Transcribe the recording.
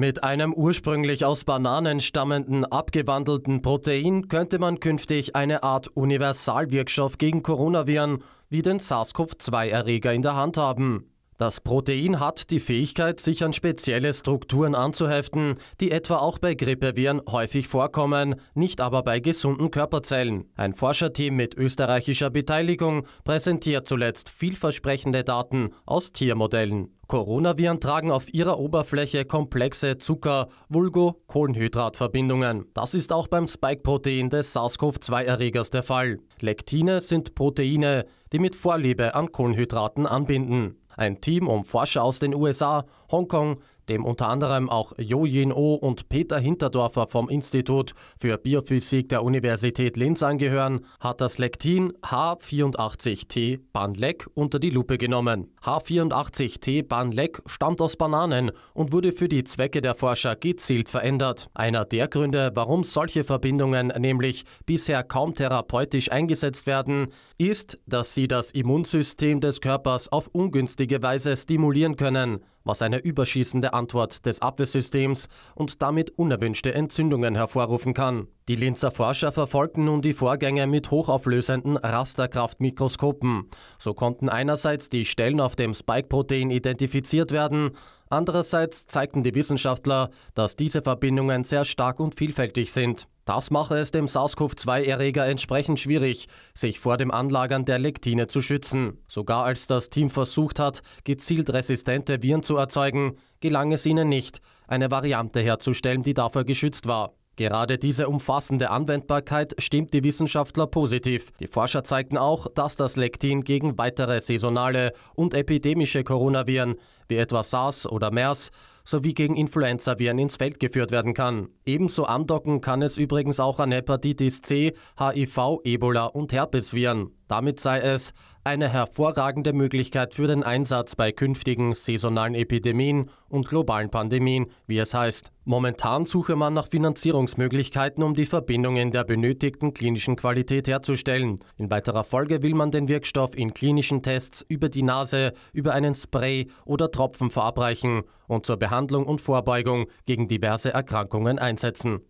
Mit einem ursprünglich aus Bananen stammenden abgewandelten Protein könnte man künftig eine Art Universalwirkstoff gegen Coronaviren wie den SARS-CoV-2-Erreger in der Hand haben. Das Protein hat die Fähigkeit, sich an spezielle Strukturen anzuheften, die etwa auch bei Grippeviren häufig vorkommen, nicht aber bei gesunden Körperzellen. Ein Forscherteam mit österreichischer Beteiligung präsentiert zuletzt vielversprechende Daten aus Tiermodellen. Coronaviren tragen auf ihrer Oberfläche komplexe Zucker, vulgo Kohlenhydratverbindungen. Das ist auch beim Spike-Protein des SARS-CoV-2-Erregers der Fall. Lektine sind Proteine, die mit Vorliebe an Kohlenhydraten anbinden. Ein Team um Forscher aus den USA, Hongkong, dem unter anderem auch Jo Jin Oh und Peter Hinterdorfer vom Institut für Biophysik der Universität Linz angehören, hat das Lektin H84T Banlec unter die Lupe genommen. H84T Banlec stammt aus Bananen und wurde für die Zwecke der Forscher gezielt verändert. Einer der Gründe, warum solche Verbindungen nämlich bisher kaum therapeutisch eingesetzt werden, ist, dass sie das Immunsystem des Körpers auf ungünstige Weise stimulieren können was eine überschießende Antwort des Abwehrsystems und damit unerwünschte Entzündungen hervorrufen kann. Die Linzer Forscher verfolgten nun die Vorgänge mit hochauflösenden Rasterkraftmikroskopen. So konnten einerseits die Stellen auf dem Spike-Protein identifiziert werden, andererseits zeigten die Wissenschaftler, dass diese Verbindungen sehr stark und vielfältig sind. Das mache es dem SARS-CoV-2-Erreger entsprechend schwierig, sich vor dem Anlagern der Lektine zu schützen. Sogar als das Team versucht hat, gezielt resistente Viren zu erzeugen, gelang es ihnen nicht, eine Variante herzustellen, die dafür geschützt war. Gerade diese umfassende Anwendbarkeit stimmt die Wissenschaftler positiv. Die Forscher zeigten auch, dass das Lektin gegen weitere saisonale und epidemische Coronaviren wie etwa SARS oder MERS sowie gegen Influenza-Viren ins Feld geführt werden kann. Ebenso andocken kann es übrigens auch an Hepatitis C, HIV, Ebola und Herpesviren. Damit sei es eine hervorragende Möglichkeit für den Einsatz bei künftigen saisonalen Epidemien und globalen Pandemien, wie es heißt. Momentan suche man nach Finanzierungsmöglichkeiten, um die Verbindungen der benötigten klinischen Qualität herzustellen. In weiterer Folge will man den Wirkstoff in klinischen Tests über die Nase, über einen Spray oder Tropfen verabreichen und zur Behandlung Behandlung und Vorbeugung gegen diverse Erkrankungen einsetzen